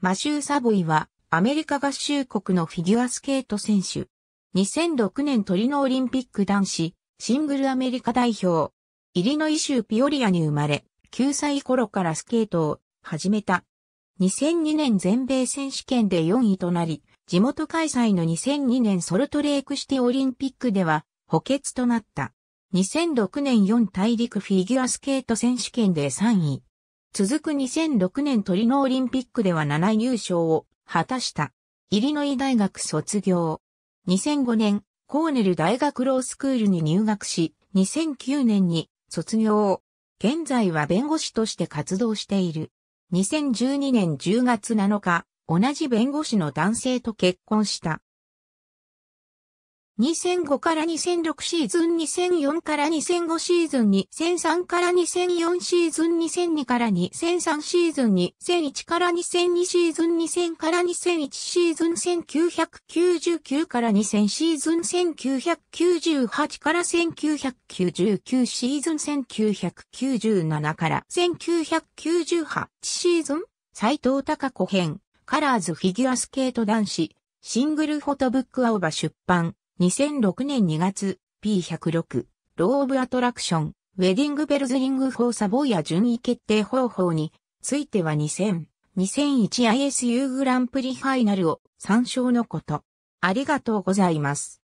マシュー・サボイは、アメリカ合衆国のフィギュアスケート選手。2006年トリノオリンピック男子、シングルアメリカ代表。イリノイ州ピオリアに生まれ、9歳頃からスケートを始めた。2002年全米選手権で4位となり、地元開催の2002年ソルトレークシティオリンピックでは補欠となった。2006年4大陸フィギュアスケート選手権で3位。続く2006年トリノオリンピックでは7位勝を果たした。イリノイ大学卒業。2005年、コーネル大学ロースクールに入学し、2009年に卒業。現在は弁護士として活動している。2012年10月7日、同じ弁護士の男性と結婚した。2005から2006シーズン2004から2005シーズン2003から2004シーズン2002から2003シーズン2001から2002シーズン2000から2001シーズン1999から2000シーズン1998から1999シーズン1997から1998シーズン斎藤隆子編カラーズフィギュアスケート男子シングルフォトブックアオバ出版2006年2月、P106、ローオブアトラクション、ウェディングベルズリングフォーサボーや順位決定方法については2000、2001ISU グランプリファイナルを参照のこと。ありがとうございます。